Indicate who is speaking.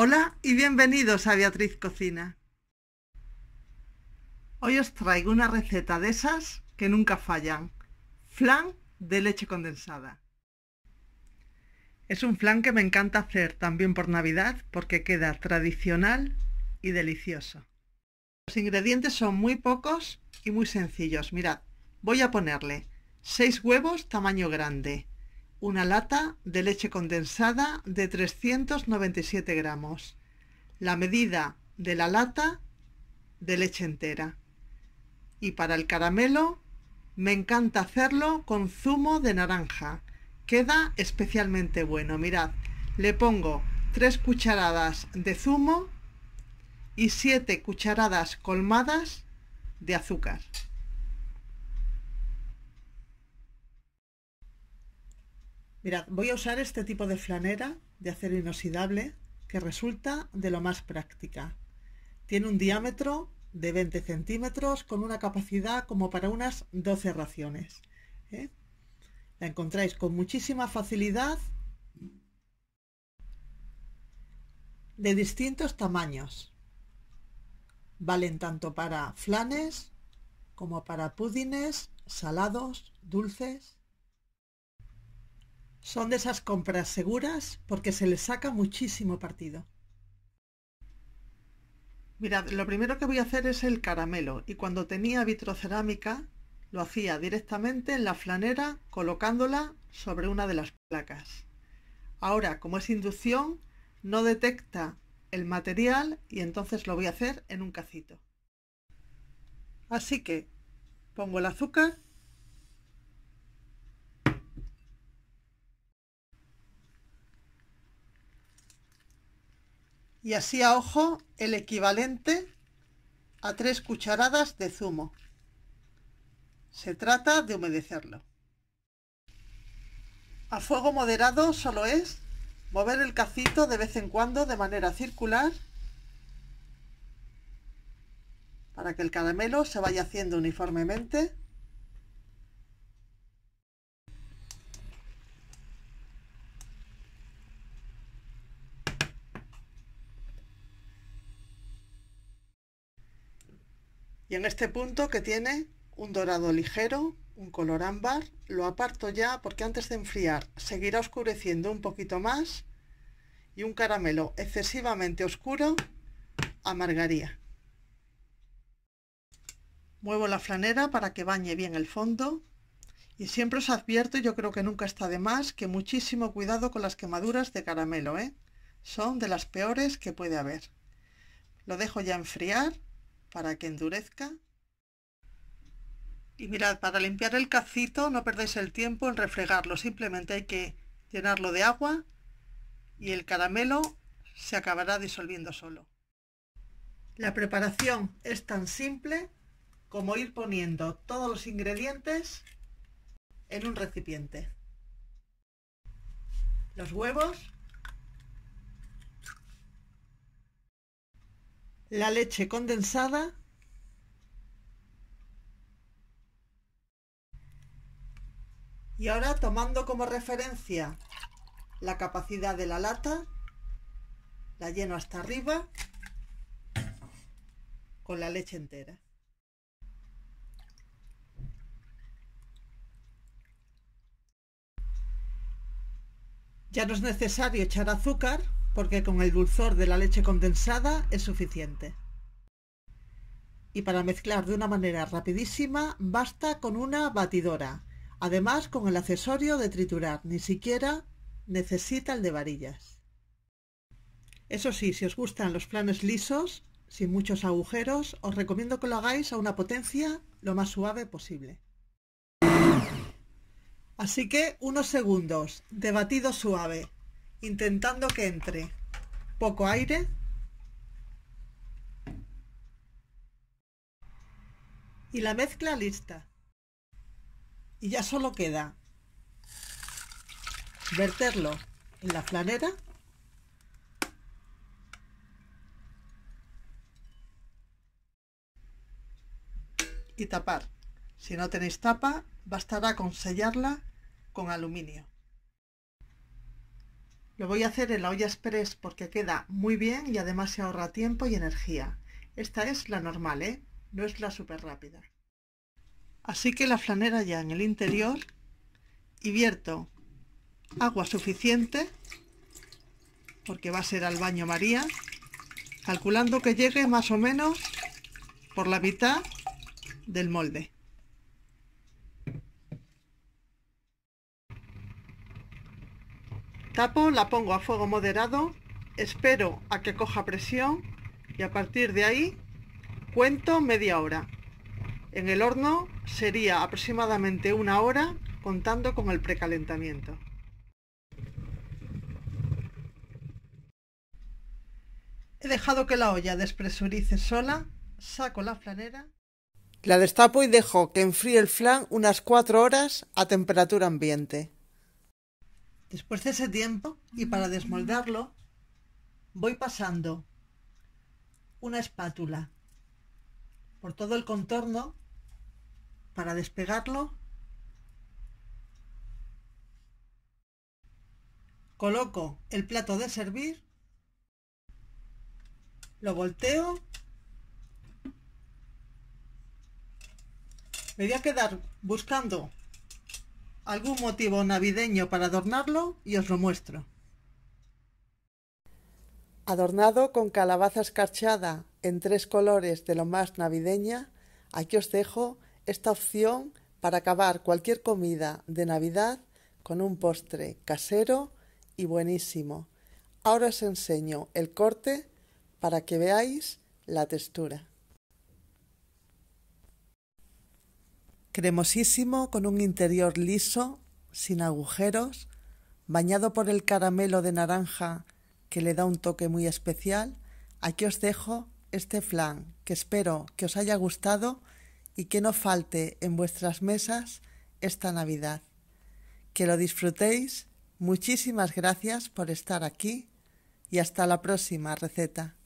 Speaker 1: Hola y bienvenidos a Beatriz Cocina. Hoy os traigo una receta de esas que nunca fallan. Flan de leche condensada. Es un flan que me encanta hacer también por Navidad porque queda tradicional y delicioso. Los ingredientes son muy pocos y muy sencillos. Mirad, voy a ponerle 6 huevos tamaño grande, una lata de leche condensada de 397 gramos, la medida de la lata de leche entera. Y para el caramelo me encanta hacerlo con zumo de naranja. Queda especialmente bueno. Mirad, le pongo 3 cucharadas de zumo y 7 cucharadas colmadas de azúcar. Mirad, voy a usar este tipo de flanera de acero inoxidable que resulta de lo más práctica. Tiene un diámetro de 20 centímetros con una capacidad como para unas 12 raciones. ¿eh? La encontráis con muchísima facilidad de distintos tamaños. Valen tanto para flanes como para pudines, salados, dulces. Son de esas compras seguras porque se les saca muchísimo partido. Mirad, lo primero que voy a hacer es el caramelo y cuando tenía vitrocerámica lo hacía directamente en la flanera colocándola sobre una de las placas. Ahora, como es inducción, no detecta el material y entonces lo voy a hacer en un cacito. Así que pongo el azúcar y así a ojo el equivalente a tres cucharadas de zumo. Se trata de humedecerlo. A fuego moderado solo es mover el cacito de vez en cuando de manera circular para que el caramelo se vaya haciendo uniformemente Y en este punto que tiene un dorado ligero, un color ámbar, lo aparto ya porque antes de enfriar seguirá oscureciendo un poquito más y un caramelo excesivamente oscuro amargaría. Muevo la flanera para que bañe bien el fondo y siempre os advierto, yo creo que nunca está de más, que muchísimo cuidado con las quemaduras de caramelo, ¿eh? son de las peores que puede haber. Lo dejo ya enfriar para que endurezca. Y mirad, para limpiar el cacito no perdáis el tiempo en refregarlo, simplemente hay que llenarlo de agua y el caramelo se acabará disolviendo solo. La preparación es tan simple como ir poniendo todos los ingredientes en un recipiente. Los huevos la leche condensada y ahora tomando como referencia la capacidad de la lata la lleno hasta arriba con la leche entera ya no es necesario echar azúcar porque con el dulzor de la leche condensada es suficiente. Y para mezclar de una manera rapidísima basta con una batidora, además con el accesorio de triturar, ni siquiera necesita el de varillas. Eso sí, si os gustan los planes lisos, sin muchos agujeros, os recomiendo que lo hagáis a una potencia lo más suave posible. Así que unos segundos de batido suave intentando que entre poco aire y la mezcla lista. Y ya solo queda verterlo en la flanera y tapar. Si no tenéis tapa, bastará con sellarla con aluminio. Lo voy a hacer en la olla express porque queda muy bien y además se ahorra tiempo y energía. Esta es la normal, ¿eh? No es la súper rápida. Así que la flanera ya en el interior y vierto agua suficiente porque va a ser al baño María, calculando que llegue más o menos por la mitad del molde. Tapo, la pongo a fuego moderado, espero a que coja presión y a partir de ahí cuento media hora. En el horno sería aproximadamente una hora contando con el precalentamiento. He dejado que la olla despresurice sola, saco la flanera. La destapo y dejo que enfríe el flan unas cuatro horas a temperatura ambiente. Después de ese tiempo, y para mm. desmoldarlo, voy pasando una espátula por todo el contorno para despegarlo. Coloco el plato de servir, lo volteo. Me voy a quedar buscando algún motivo navideño para adornarlo y os lo muestro. Adornado con calabaza escarchada en tres colores de lo más navideña, aquí os dejo esta opción para acabar cualquier comida de Navidad con un postre casero y buenísimo. Ahora os enseño el corte para que veáis la textura. cremosísimo con un interior liso, sin agujeros, bañado por el caramelo de naranja que le da un toque muy especial, aquí os dejo este flan que espero que os haya gustado y que no falte en vuestras mesas esta Navidad. Que lo disfrutéis, muchísimas gracias por estar aquí y hasta la próxima receta.